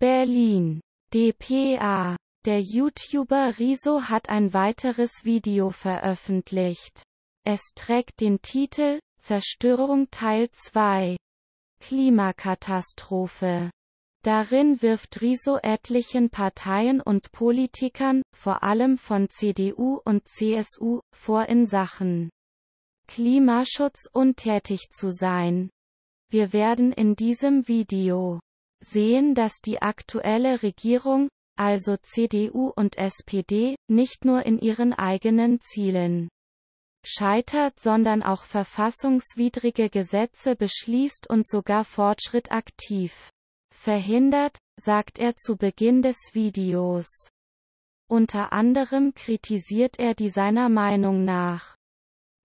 Berlin. dpa. Der YouTuber Riso hat ein weiteres Video veröffentlicht. Es trägt den Titel Zerstörung Teil 2. Klimakatastrophe. Darin wirft Riso etlichen Parteien und Politikern, vor allem von CDU und CSU, vor in Sachen Klimaschutz untätig zu sein. Wir werden in diesem Video sehen, dass die aktuelle Regierung, also CDU und SPD, nicht nur in ihren eigenen Zielen scheitert, sondern auch verfassungswidrige Gesetze beschließt und sogar Fortschritt aktiv verhindert, sagt er zu Beginn des Videos. Unter anderem kritisiert er die seiner Meinung nach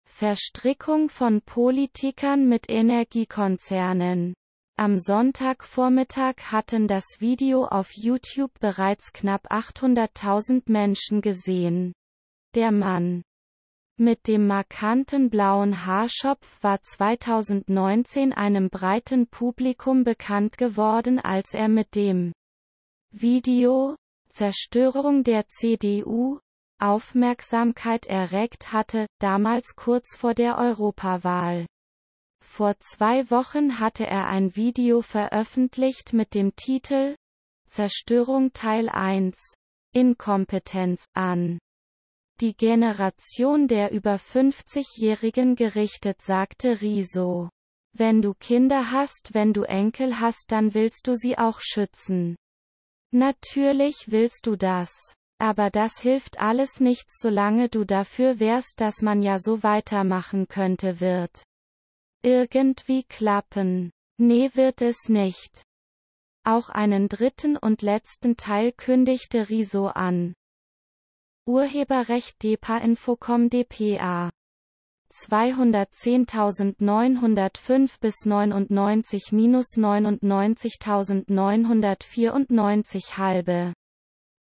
Verstrickung von Politikern mit Energiekonzernen. Am Sonntagvormittag hatten das Video auf YouTube bereits knapp 800.000 Menschen gesehen. Der Mann mit dem markanten blauen Haarschopf war 2019 einem breiten Publikum bekannt geworden, als er mit dem Video Zerstörung der CDU Aufmerksamkeit erregt hatte, damals kurz vor der Europawahl. Vor zwei Wochen hatte er ein Video veröffentlicht mit dem Titel Zerstörung Teil 1 Inkompetenz an. Die Generation der über 50-Jährigen gerichtet sagte Riso. Wenn du Kinder hast, wenn du Enkel hast, dann willst du sie auch schützen. Natürlich willst du das. Aber das hilft alles nichts, solange du dafür wärst, dass man ja so weitermachen könnte wird irgendwie klappen. Nee wird es nicht. Auch einen dritten und letzten Teil kündigte Riso an. Urheberrecht DEPA Infocom DPA 210.905 bis 99 99.994 halbe